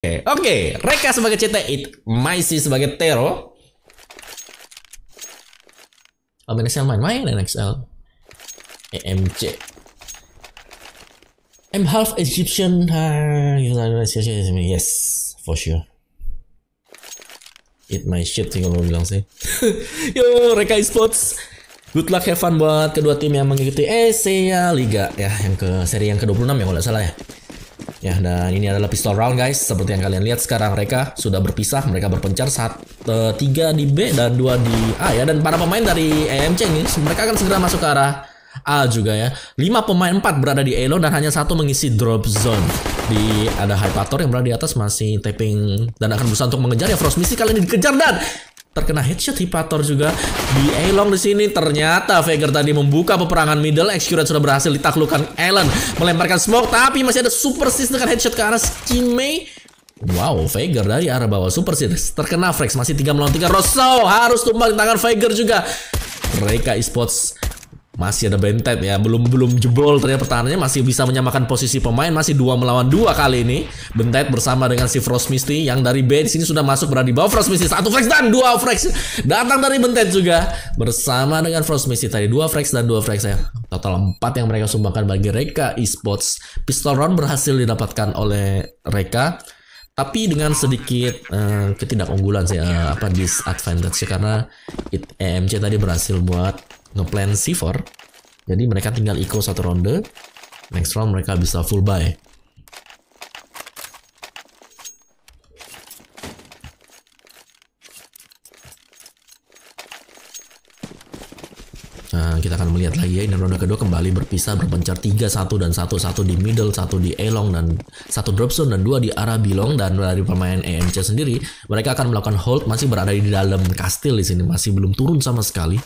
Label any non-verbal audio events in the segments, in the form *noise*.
Oke, okay. Reka sebagai ct It Maisy sebagai Tero. Alban oh, XL main-main NXL. EMC. I'm half Egyptian. Ah, yes, for sure. It my shit sih kalau bilang sih. *laughs* Yo, Reka Esports. Good luck have fun buat kedua tim yang mengikuti ESEA Liga ya yang ke seri yang ke-26 ya kalau nggak salah ya. Ya, dan ini adalah pistol round guys. Seperti yang kalian lihat sekarang mereka sudah berpisah, mereka berpencar saat uh, tiga di B dan dua di A ya. Dan para pemain dari EMC ini mereka akan segera masuk ke arah A juga ya. 5 pemain 4 berada di Elo dan hanya satu mengisi drop zone. Di ada Hypator yang berada di atas masih tapping dan akan berusaha untuk mengejar ya Frost Misi kali ini dikejar dan terkena headshot Hipator juga di Elong di sini ternyata Veigar tadi membuka peperangan middle Excurat sudah berhasil ditaklukkan Allen melemparkan smoke tapi masih ada super sis dengan headshot ke arah Skimei Wow, Veigar dari arah bawah Super sis terkena Frex masih tiga melawan tiga Rosso harus tumbang di tangan Veigar juga. mereka Esports masih ada bentet ya, belum belum jebol ternyata pertahanannya masih bisa menyamakan posisi pemain masih dua melawan dua kali ini. bentet bersama dengan si Frost Misty yang dari bench ini sudah masuk berada di bawah Frost Misty satu flex dan dua flex datang dari bentet juga bersama dengan Frost Misty tadi dua flex dan dua flex ya. Total empat yang mereka sumbangkan bagi Reka Esports. Pistol round berhasil didapatkan oleh Reka tapi dengan sedikit uh, ketidakunggulan sih uh, apa disadvantage karena it, EMC tadi berhasil buat ngeplan C4. Jadi mereka tinggal eco satu ronde. Next round mereka bisa full buy. Nah, kita akan melihat lagi ya ini ronde kedua kembali berpisah berpencar 3 1 dan 1 1 di middle, 1 di elong dan 1 drop zone dan 2 di arah bilong dan dari pemain EMC sendiri mereka akan melakukan hold masih berada di dalam kastil di sini masih belum turun sama sekali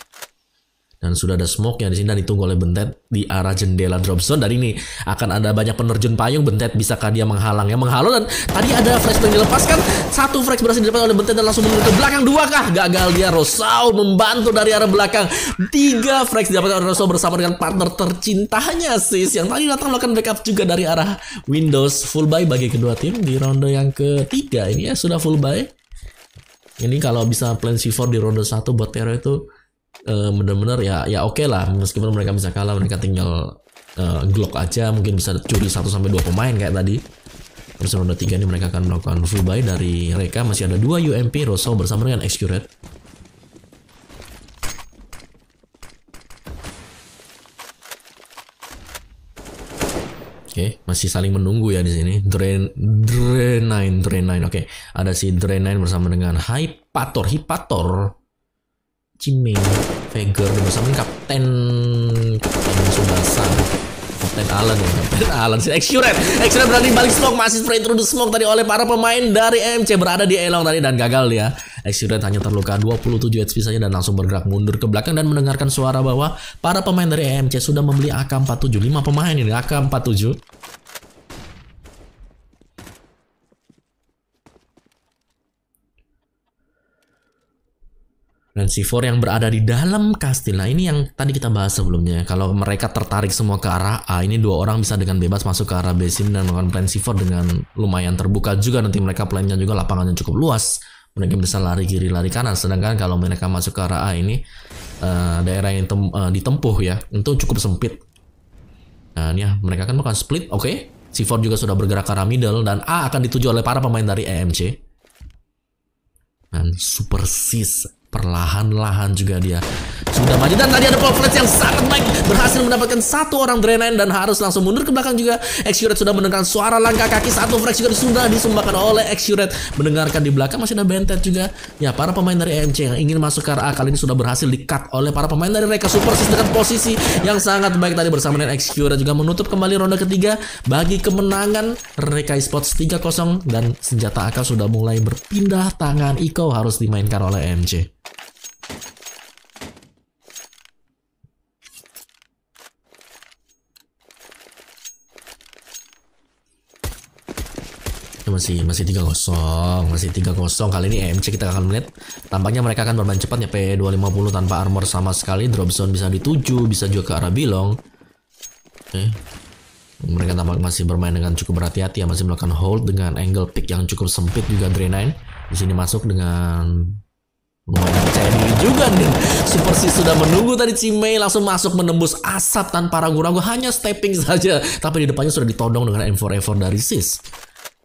dan sudah ada smoke yang di sini dan ditunggu oleh Bentet di arah jendela drop zone dan ini akan ada banyak penerjun payung Bentet bisakah dia menghalang ya menghalau dan tadi ada flash yang dilepaskan satu flash berhasil dilepaskan oleh Bentet dan langsung menuju ke belakang dua kah gagal dia Rosau membantu dari arah belakang tiga flash dapat oleh Rosau bersama dengan partner tercintanya sis yang tadi datang melakukan backup juga dari arah Windows full buy bagi kedua tim di ronde yang ketiga ini ya sudah full buy ini kalau bisa plan C4 di ronde satu buat Tero itu Eh, benar-benar ya ya oke okay lah meskipun mereka bisa kalah mereka tinggal uh, eh, glock aja mungkin bisa curi 1 sampai dua pemain kayak tadi. Terus ronde 3 ini mereka akan melakukan full buy dari mereka masih ada dua UMP Rosso bersama dengan Excurate. Oke, okay, masih saling menunggu ya di sini. Drain Drain 9, Drain 9. Oke, okay. ada si Drain 9 bersama dengan Hypator, Hypator Cimeng, Vega, dan sama Kapten Kapten Subasa Kapten Alan ya, Kapten Alan sih Exuret, Exuret berani balik smoke masih spray through the smoke tadi oleh para pemain dari MC berada di Elong tadi dan gagal dia. Exuret hanya terluka 27 HP saja dan langsung bergerak mundur ke belakang dan mendengarkan suara bahwa para pemain dari MC sudah membeli AK-47 5 pemain ini AK-47 si Four yang berada di dalam kastil. Nah ini yang tadi kita bahas sebelumnya. Kalau mereka tertarik semua ke arah A, ini dua orang bisa dengan bebas masuk ke arah B sini dan melakukan plan si Four dengan lumayan terbuka juga. Nanti mereka plannya juga lapangannya cukup luas. Mereka bisa lari kiri, lari kanan. Sedangkan kalau mereka masuk ke arah A ini, uh, daerah yang tem uh, ditempuh ya, itu cukup sempit. Nah ini ya, mereka kan bukan split, oke. Okay. Si Four juga sudah bergerak ke arah middle dan A akan dituju oleh para pemain dari EMC. Dan Super Sis perlahan-lahan juga dia sudah maju dan tadi ada pole yang sangat baik berhasil mendapatkan satu orang Drainine dan harus langsung mundur ke belakang juga Exuret sudah mendengar suara langkah kaki satu Frex juga sudah disumbangkan oleh Exuret mendengarkan di belakang masih ada Bentet juga ya para pemain dari EMC yang ingin masuk ke RA kali ini sudah berhasil di cut oleh para pemain dari mereka Super Sis dengan posisi yang sangat baik tadi bersama dengan Exuret juga menutup kembali ronde ketiga bagi kemenangan Rekai Esports 3-0 dan senjata AK sudah mulai berpindah tangan Iko harus dimainkan oleh MC. masih masih 3-0, masih 3-0. Kali ini MC kita akan melihat tampaknya mereka akan bermain cepat ya p 250 tanpa armor sama sekali. Drop zone bisa dituju bisa juga ke arah Bilong. Oke. Eh, mereka tampak masih bermain dengan cukup berhati-hati ya, masih melakukan hold dengan angle pick yang cukup sempit juga Drain 9. Di sini masuk dengan lumayan percaya diri juga nih. Super C sudah menunggu tadi si Mei langsung masuk menembus asap tanpa ragu-ragu hanya stepping saja. Tapi di depannya sudah ditodong dengan M4 M4 dari Sis.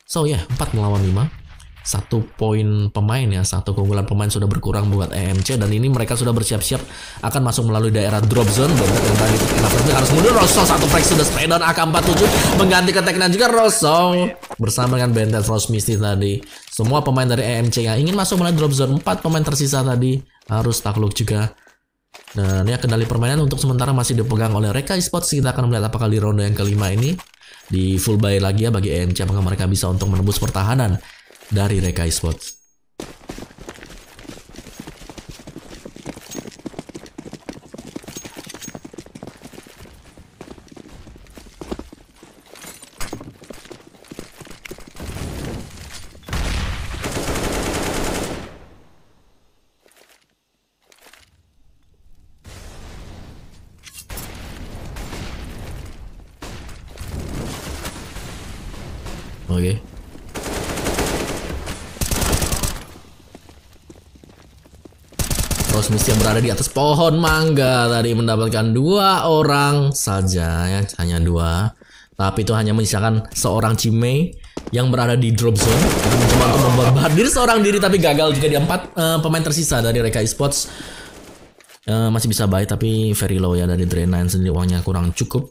So ya, yeah, 4 melawan 5 satu poin pemain ya satu keunggulan pemain sudah berkurang buat EMC dan ini mereka sudah bersiap-siap akan masuk melalui daerah drop zone dan tadi Tekna harus mundur Rosso satu flex sudah spray down AK47 mengganti Tekna juga Rosso bersama dengan Benten Frost Misty tadi semua pemain dari EMC yang ingin masuk melalui drop zone 4 pemain tersisa tadi harus takluk juga dan ya kendali permainan untuk sementara masih dipegang oleh Reka Esports kita akan melihat apakah di ronde yang kelima ini di full buy lagi ya bagi AMC apakah mereka bisa untuk menembus pertahanan dari Rekai Sports. berada di atas pohon mangga tadi mendapatkan dua orang saja ya hanya dua tapi itu hanya menyisakan seorang cime yang berada di drop zone cuma untuk diri seorang diri tapi gagal juga di empat uh, pemain tersisa dari Reka Esports uh, masih bisa baik tapi very low ya dari Drain9 sendiri uangnya kurang cukup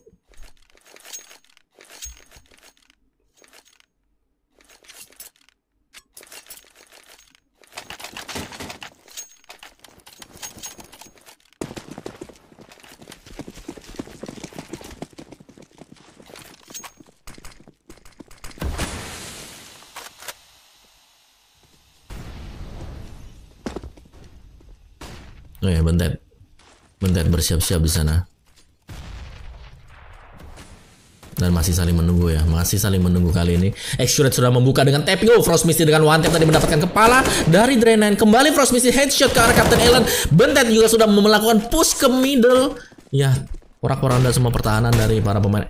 bersiap-siap di sana. Dan masih saling menunggu ya, masih saling menunggu kali ini. Exured sudah membuka dengan tapping. Oh, Frost Misty dengan one tap tadi mendapatkan kepala dari drenan Kembali Frost Misty headshot ke arah Captain Allen. Bentet juga sudah melakukan push ke middle. Ya, porak-poranda semua pertahanan dari para pemain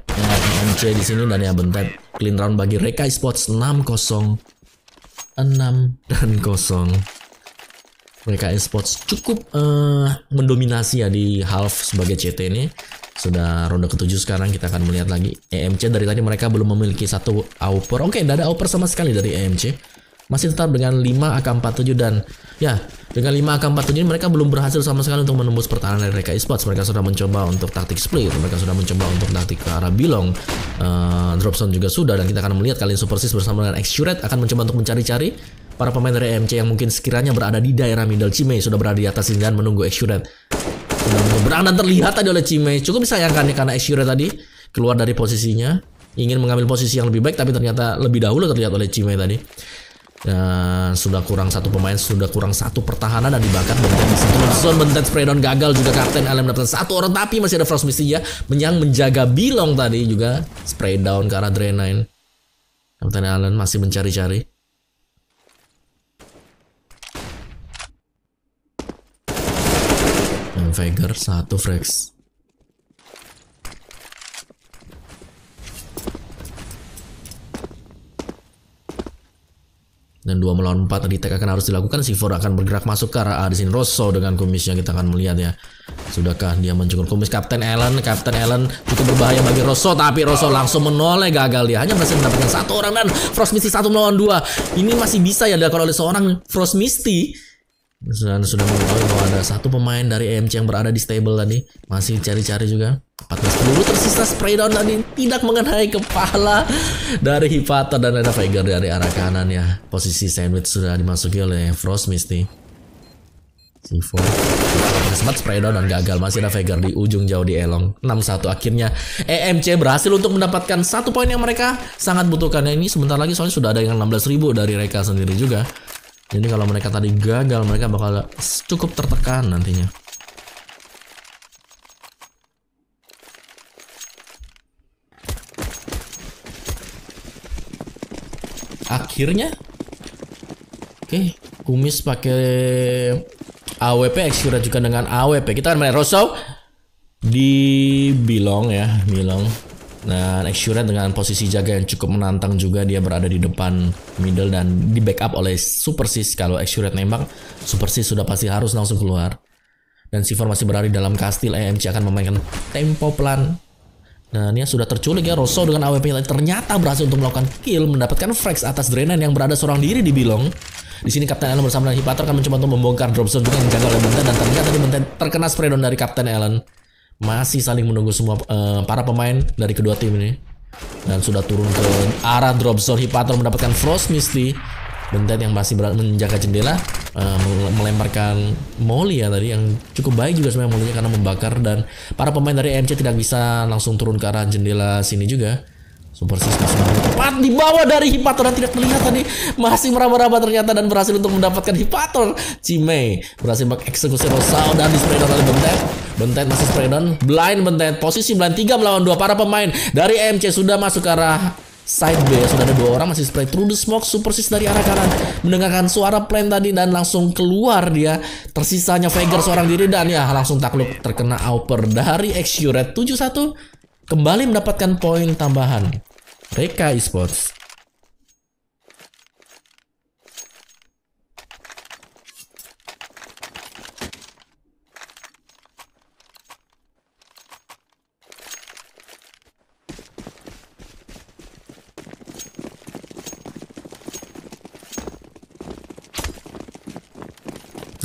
mc MJ di sini dan ya bentet clean round bagi Rekai Sports 6-0. 6 dan 0 mereka esports cukup uh, mendominasi ya di half sebagai CT ini sudah ronde ketujuh sekarang kita akan melihat lagi EMC dari tadi mereka belum memiliki satu AUPER oke tidak ada AUPER sama sekali dari EMC masih tetap dengan 5 AK47 dan ya dengan 5 AK47 mereka belum berhasil sama sekali untuk menembus pertahanan dari mereka esports mereka sudah mencoba untuk taktik split mereka sudah mencoba untuk taktik ke arah bilong uh, eh, drop juga sudah dan kita akan melihat kali super supersis bersama dengan Xurate akan mencoba untuk mencari-cari Para pemain dari MC yang mungkin sekiranya berada di daerah middle Cimei sudah berada di atas dan menunggu Exuren. Sudah dan terlihat tadi oleh Cimei. Cukup disayangkan nih karena Exuren tadi keluar dari posisinya. Ingin mengambil posisi yang lebih baik tapi ternyata lebih dahulu terlihat oleh Cimei tadi. Dan sudah kurang satu pemain, sudah kurang satu pertahanan dan dibakar Bentet di situ. Zone Benten Spreadon gagal juga Kapten Alem mendapatkan satu orang tapi masih ada Frost ya menyang menjaga Bilong tadi juga spray down ke arah Drainine. Kapten Allen masih mencari-cari. Veigar, satu Frex. dan dua melawan tadi attack akan harus dilakukan Si Ford akan bergerak masuk ke arah ah, Rosso dengan yang kita akan melihat ya sudahkah dia mencukur kumis Kapten Allen Kapten Allen cukup berbahaya bagi Rosso tapi Rosso langsung menoleh gagal dia hanya berhasil mendapatkan satu orang dan Frost Misty satu melawan dua ini masih bisa ya dilakukan oleh seorang Frost Misty dan sudah mengetahui bahwa ada satu pemain dari EMC yang berada di stable tadi. Masih cari-cari juga. 14 peluru tersisa spray down tadi tidak mengenai kepala dari Hipata dan ada Veigar dari arah kanan ya. Posisi sandwich sudah dimasuki oleh Frost Misty. C4 sempat spray down dan gagal masih ada Veigar di ujung jauh di Elong 6-1 akhirnya EMC berhasil untuk mendapatkan satu poin yang mereka sangat butuhkan ya, ini sebentar lagi soalnya sudah ada yang 16.000 dari mereka sendiri juga jadi kalau mereka tadi gagal, mereka bakal cukup tertekan nantinya. Akhirnya, oke, okay. Kumis pakai AWP, Exura juga dengan AWP. Kita akan main Rosso di Bilong ya, Bilong. Dan Exunet dengan posisi jaga yang cukup menantang juga dia berada di depan middle dan di backup oleh Super Sis. Kalau Exunet nembak, Super Sis sudah pasti harus langsung keluar. Dan Sivor masih berada di dalam kastil, EMC akan memainkan tempo pelan. Nah ya, ini sudah terculik ya, Rosso dengan AWP ternyata berhasil untuk melakukan kill, mendapatkan frags atas Drenan yang berada seorang diri di Bilong. Di sini Kapten Allen bersama dengan Hipater akan mencoba untuk membongkar drop zone juga yang dijaga oleh Benten dan ternyata di Benten terkena spray down dari Kapten Allen masih saling menunggu semua uh, para pemain dari kedua tim ini dan sudah turun ke arah drop zone Hipator mendapatkan Frost Misty Bentet yang masih menjaga jendela uh, melemparkan Molly ya tadi yang cukup baik juga sebenarnya Molly karena membakar dan para pemain dari MC tidak bisa langsung turun ke arah jendela sini juga Super Sisko masih tepat di bawah dari Hipator dan tidak terlihat tadi masih meraba-raba ternyata dan berhasil untuk mendapatkan Hipator. Cime berhasil mengeksekusi rosal dan di spray down oleh Bentet. Bentet masih spray down, blind Bentet. Posisi blind 3 melawan 2 para pemain dari MC sudah masuk ke arah side B sudah ada dua orang masih spray through the smoke super sis dari arah kanan mendengarkan suara plan tadi dan langsung keluar dia tersisanya Vega seorang diri dan ya langsung takluk terkena Auper dari Exuret 71 kembali mendapatkan poin tambahan Reka Esports.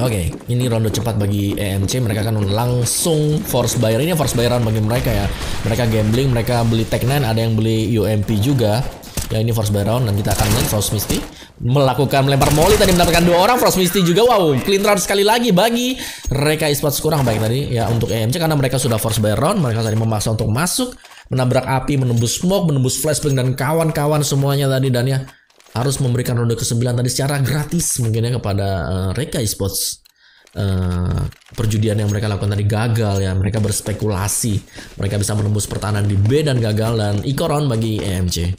Oke, okay, ini ronde cepat bagi EMC. Mereka akan langsung force buyer. Ini force buyeran bagi mereka ya. Mereka gambling, mereka beli Tech 9, ada yang beli UMP juga. Ya ini force buy dan kita akan main force Misty melakukan melempar molly tadi mendapatkan dua orang Frost Misty juga wow clean round sekali lagi bagi mereka Esports kurang baik tadi ya untuk EMC karena mereka sudah force buy round mereka tadi memaksa untuk masuk menabrak api menembus smoke menembus flashbang dan kawan-kawan semuanya tadi dan ya harus memberikan ronde ke-9 tadi secara gratis mungkin ya kepada uh, Reka Esports. Uh, perjudian yang mereka lakukan tadi gagal ya mereka berspekulasi mereka bisa menembus pertahanan di B dan gagal dan ikoron bagi EMC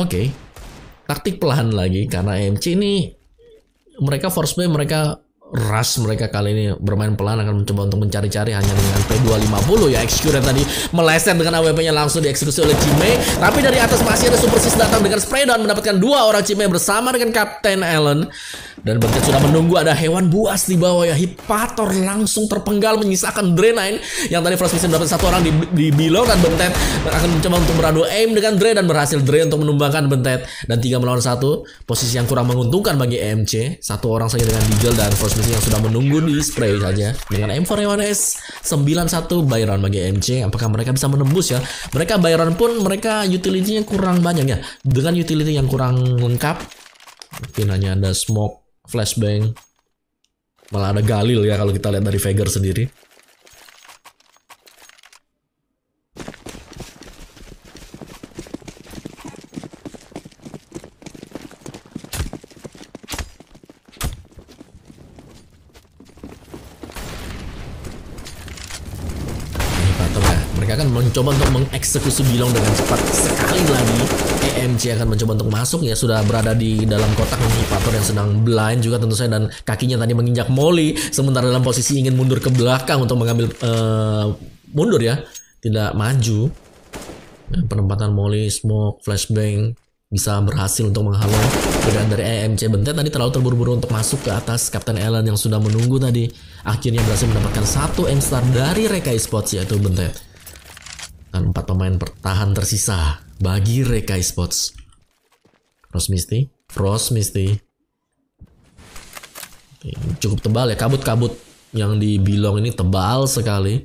Oke, okay taktik pelan lagi karena MC ini mereka force play mereka ras mereka kali ini bermain pelan akan mencoba untuk mencari-cari hanya dengan P250 ya Executor tadi meleset dengan AWP-nya langsung dieksekusi oleh Cime tapi dari atas masih ada Super Sis datang dengan spray dan mendapatkan dua orang Cime bersama dengan Captain Allen dan Bengket sudah menunggu ada hewan buas di bawah ya. Hipator langsung terpenggal menyisakan Drenine yang tadi Frost Mission dapat satu orang di, di below kan, dan Bentet akan mencoba untuk beradu aim dengan Dre dan berhasil Dre untuk menumbangkan Bentet dan tiga melawan satu posisi yang kurang menguntungkan bagi MC satu orang saja dengan Beagle dan Frost Mission yang sudah menunggu di spray saja dengan M4 Hewan S 91 Byron bagi MC apakah mereka bisa menembus ya mereka Byron pun mereka utility-nya kurang banyak ya dengan utility yang kurang lengkap mungkin hanya ada smoke flashbang malah ada Galil ya kalau kita lihat dari Vega sendiri mencoba untuk mengeksekusi Bilong dengan cepat sekali lagi. EMC akan mencoba untuk masuk ya sudah berada di dalam kotak manipulator yang sedang blind juga tentu saja dan kakinya tadi menginjak Molly sementara dalam posisi ingin mundur ke belakang untuk mengambil uh, mundur ya tidak maju. penempatan Molly, smoke, flashbang bisa berhasil untuk menghalau godaan dari EMC Bentet tadi terlalu terburu-buru untuk masuk ke atas Captain Allen yang sudah menunggu tadi akhirnya berhasil mendapatkan satu M star dari Rekai Spots yaitu Bentet dan 4 pemain bertahan tersisa bagi Reka Esports. Frost Misty, Frost Misty. cukup tebal ya, kabut-kabut yang di Bilong ini tebal sekali.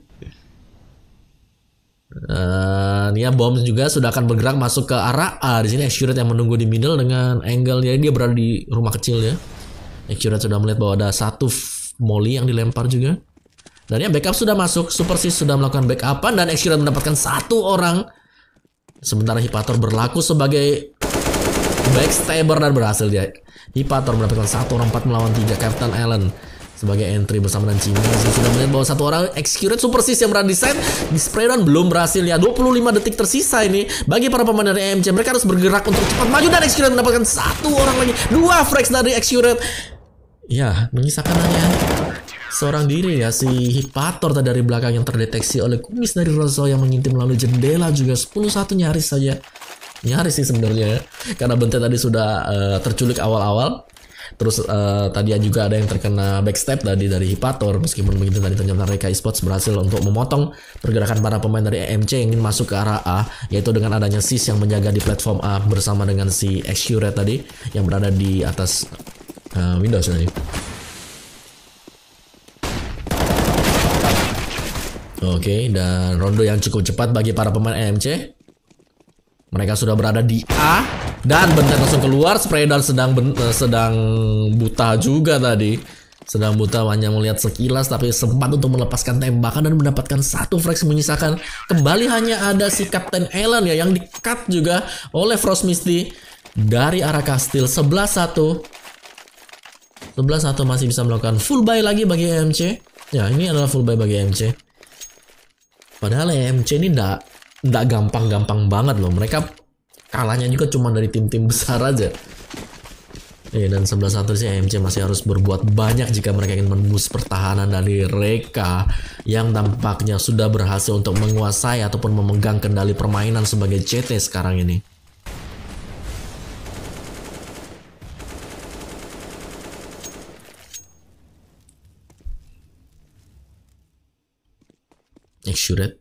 Dan ya bom juga sudah akan bergerak masuk ke arah A. Di sini Exuret yang menunggu di middle dengan angle jadi dia berada di rumah kecil ya. Exuret sudah melihat bahwa ada satu molly yang dilempar juga. Dan ya backup sudah masuk, Super Sis sudah melakukan backupan dan Exkiran mendapatkan satu orang. Sementara Hipator berlaku sebagai backstabber dan berhasil dia. Hipator mendapatkan satu orang empat melawan tiga Captain Allen sebagai entry bersama dan Cina sudah melihat bahwa satu orang execute super sis yang berada di set di spray down belum berhasil ya 25 detik tersisa ini bagi para pemain dari AMC mereka harus bergerak untuk cepat maju dan execute mendapatkan satu orang lagi dua frags dari execute ya mengisahkan hanya seorang diri ya si Hipator tadi dari belakang yang terdeteksi oleh kumis dari Rosso yang mengintip melalui jendela juga 10-1 nyaris saja nyaris sih sebenarnya ya. karena Bente tadi sudah uh, terculik awal-awal terus uh, tadi juga ada yang terkena backstep tadi dari Hipator meskipun begitu tadi ternyata mereka Esports berhasil untuk memotong pergerakan para pemain dari EMC yang ingin masuk ke arah A yaitu dengan adanya Sis yang menjaga di platform A bersama dengan si Xure tadi yang berada di atas uh, Windows tadi. Oke, dan rondo yang cukup cepat bagi para pemain AMC, Mereka sudah berada di A dan bentar langsung keluar. Spreader sedang ben, eh, sedang buta juga tadi. Sedang buta hanya melihat sekilas tapi sempat untuk melepaskan tembakan dan mendapatkan satu frag menyisakan. Kembali hanya ada si Captain Allen ya yang di-cut juga oleh Frost Misty dari arah Kastil 11-1. 11-1 masih bisa melakukan full buy lagi bagi AMC. Ya, ini adalah full buy bagi AMC. Padahal EMC ya, ini ndak ndak gampang-gampang banget loh. Mereka kalahnya juga cuma dari tim-tim besar aja. Eh, dan sebelah satu ya, sih MC masih harus berbuat banyak jika mereka ingin menembus pertahanan dari mereka yang tampaknya sudah berhasil untuk menguasai ataupun memegang kendali permainan sebagai CT sekarang ini. Exurate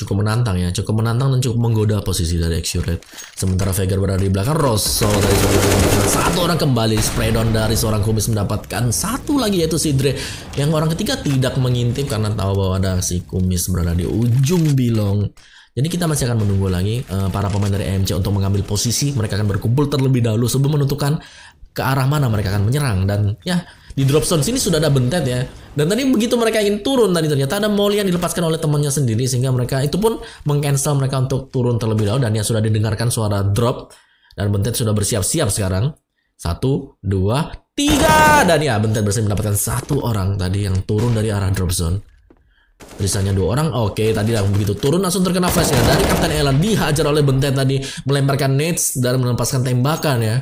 cukup menantang ya cukup menantang dan cukup menggoda posisi dari Exurate sementara Vega berada di belakang Rosso dari nah, satu orang kembali Spraydon dari seorang kumis mendapatkan satu lagi yaitu Sidre yang orang ketiga tidak mengintip karena tahu bahwa ada si kumis berada di ujung bilong jadi kita masih akan menunggu lagi uh, para pemain dari EMC untuk mengambil posisi. Mereka akan berkumpul terlebih dahulu sebelum menentukan ke arah mana mereka akan menyerang. Dan ya di drop zone sini sudah ada bentet ya. Dan tadi begitu mereka ingin turun tadi ternyata ada Molly yang dilepaskan oleh temannya sendiri sehingga mereka itu pun mengcancel mereka untuk turun terlebih dahulu dan yang sudah didengarkan suara drop dan Bentet sudah bersiap-siap sekarang. Satu, dua, tiga dan ya Bentet berhasil mendapatkan satu orang tadi yang turun dari arah drop zone. Risanya dua orang, oke tadi yang begitu turun langsung terkena flash ya dari Kapten Ella dihajar oleh Bentet tadi melemparkan nades dan melepaskan tembakan ya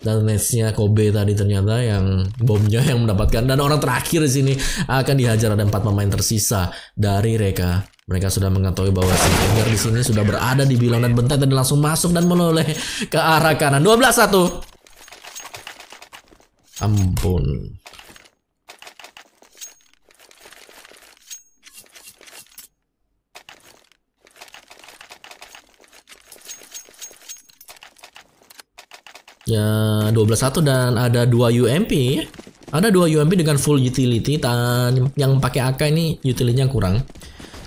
dan nextnya Kobe tadi ternyata yang bomnya *laughs* yang mendapatkan dan orang terakhir di sini akan dihajar ada empat pemain tersisa dari mereka mereka sudah mengetahui bahwa si Edgar di sini sudah berada di bilangan dan bentar dan langsung masuk dan menoleh ke arah kanan 12-1 ampun Ya 12.1 dan ada dua UMP. Ada dua UMP dengan full utility dan yang pakai AK ini utility-nya kurang.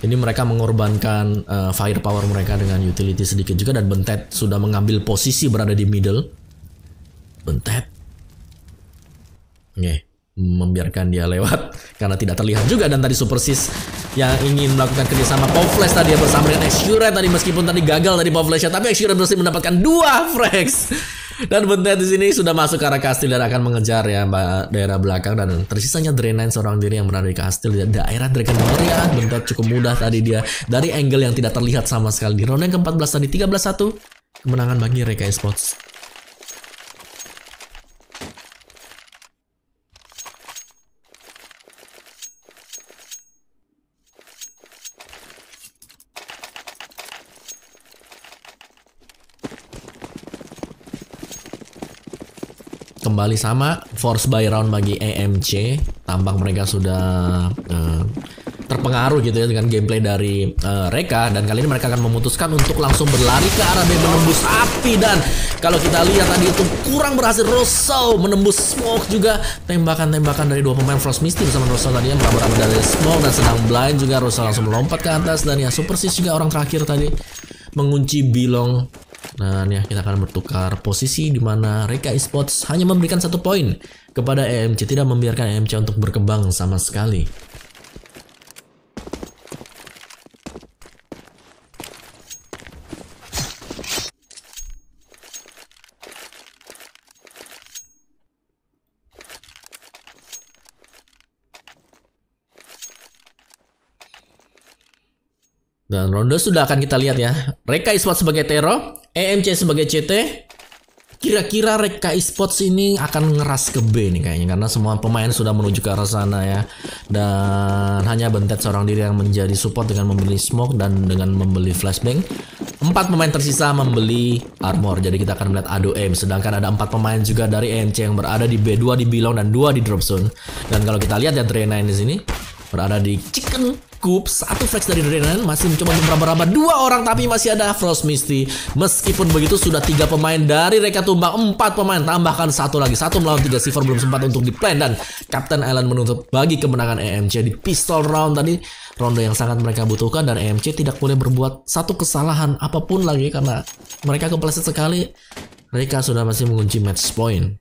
Jadi mereka mengorbankan uh, firepower mereka dengan utility sedikit juga dan Bentet sudah mengambil posisi berada di middle. Bentet. Oke, membiarkan dia lewat *laughs* karena tidak terlihat juga dan tadi Supersis yang ingin melakukan kerjasama Pop Flash tadi ya bersama dengan Xure tadi meskipun tadi gagal tadi Pop Flash tapi Xure berhasil mendapatkan dua frags. Dan bentar di sini sudah masuk ke arah kastil dan akan mengejar ya mbak daerah belakang dan tersisanya Drenain seorang diri yang berada di kastil dan daerah ya. Bentar cukup mudah tadi dia dari angle yang tidak terlihat sama sekali di round yang ke-14 tadi 13-1 kemenangan bagi Reka Esports. kembali sama force by round bagi AMC. Tampak mereka sudah uh, terpengaruh gitu ya dengan gameplay dari uh, eh, Reka dan kali ini mereka akan memutuskan untuk langsung berlari ke arah B menembus api dan kalau kita lihat tadi itu kurang berhasil Rosso menembus smoke juga tembakan-tembakan dari dua pemain Frost Misty bersama Rosso tadi yang berapa dari smoke dan sedang blind juga Rosso langsung melompat ke atas dan ya super sis juga orang terakhir tadi mengunci Bilong Nah, ya kita akan bertukar posisi di mana Reka Esports hanya memberikan satu poin kepada EMC tidak membiarkan EMC untuk berkembang sama sekali. Dan Rondo sudah akan kita lihat ya. Reka Esports sebagai Tero, EMC sebagai CT. Kira-kira Reka Esports ini akan ngeras ke B nih kayaknya karena semua pemain sudah menuju ke arah sana ya. Dan hanya Bentet seorang diri yang menjadi support dengan membeli smoke dan dengan membeli flashbang. Empat pemain tersisa membeli armor. Jadi kita akan melihat adu aim. Sedangkan ada empat pemain juga dari EMC yang berada di B2 di Bilong dan dua di Dropzone. Dan kalau kita lihat ya Drena di sini berada di chicken Scoop satu flex dari Renan masih mencoba meraba-raba dua orang tapi masih ada Frost Misty meskipun begitu sudah tiga pemain dari mereka tumbang empat pemain tambahkan satu lagi satu melawan tiga Silver belum sempat untuk di plan dan Captain Island menuntut bagi kemenangan EMC di pistol round tadi ronde yang sangat mereka butuhkan dan EMC tidak boleh berbuat satu kesalahan apapun lagi karena mereka kepleset sekali mereka sudah masih mengunci match point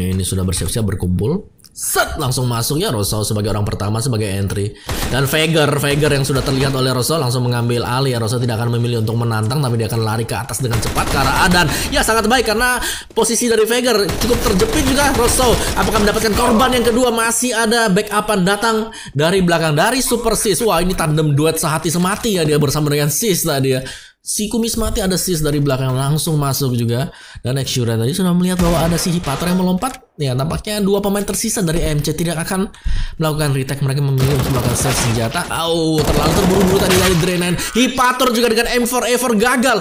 ini sudah bersiap-siap berkumpul Set langsung masuknya Rosso sebagai orang pertama sebagai entry dan Veigar Veigar yang sudah terlihat oleh Rosso langsung mengambil alih ya, Rosso tidak akan memilih untuk menantang tapi dia akan lari ke atas dengan cepat ke arah Adan ya sangat baik karena posisi dari Veigar cukup terjepit juga Rosso apakah mendapatkan korban yang kedua masih ada backupan datang dari belakang dari Super Sis wah ini tandem duet sehati semati ya dia bersama dengan Sis tadi ya si kumis mati ada sis dari belakang langsung masuk juga dan Exura tadi sudah melihat bahwa ada si Hipatra yang melompat ya tampaknya dua pemain tersisa dari MC tidak akan melakukan retake mereka memilih untuk melakukan set senjata au oh, terlalu terburu-buru tadi dari Drainen Hipator juga dengan m 4 ever 4 gagal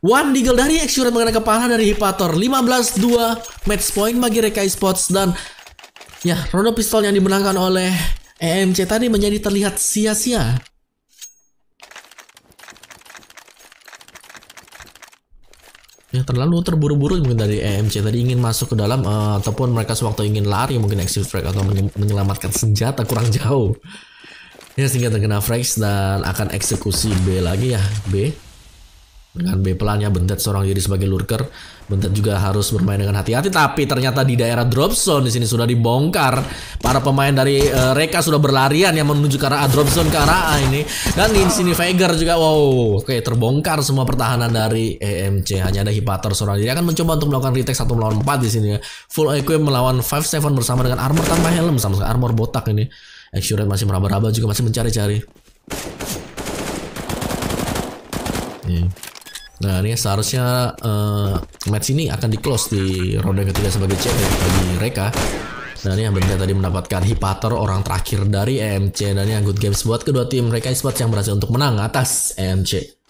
One Deagle dari Exura mengenai kepala dari Hipator 15-2 match point bagi Rekai Sports dan ya roda pistol yang dimenangkan oleh EMC tadi menjadi terlihat sia-sia ya terlalu terburu-buru mungkin dari EMC tadi ingin masuk ke dalam uh, ataupun mereka sewaktu ingin lari mungkin exit frag atau menyelamatkan senjata kurang jauh ya sehingga terkena frags dan akan eksekusi B lagi ya B dengan bepelannya Bentet seorang diri sebagai lurker. Bentet juga harus bermain dengan hati-hati tapi ternyata di daerah drop zone di sini sudah dibongkar. Para pemain dari uh, Reka sudah berlarian yang menuju ke arah drop zone ke arah A ini dan di sini Veger juga wow, oke terbongkar semua pertahanan dari EMC. Hanya ada Hipater seorang diri akan mencoba untuk melakukan retake satu melawan empat di sini ya. Full equip melawan Five Seven bersama dengan armor tanpa helm sama armor botak ini. exuret masih meraba-raba juga masih mencari-cari. Nah ini seharusnya uh, match ini akan di close di ronde ketiga sebagai champion bagi mereka. Nah ini yang benar tadi mendapatkan hipater orang terakhir dari MC dan yang good games buat kedua tim mereka esports yang berhasil untuk menang atas MC.